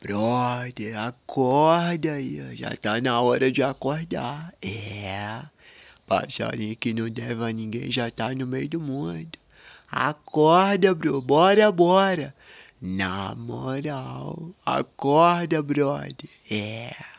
Brother, acorda aí, já tá na hora de acordar. É, passarinho que não deve a ninguém já tá no meio do mundo. Acorda, bro, bora, bora. Na moral, acorda, brother. É.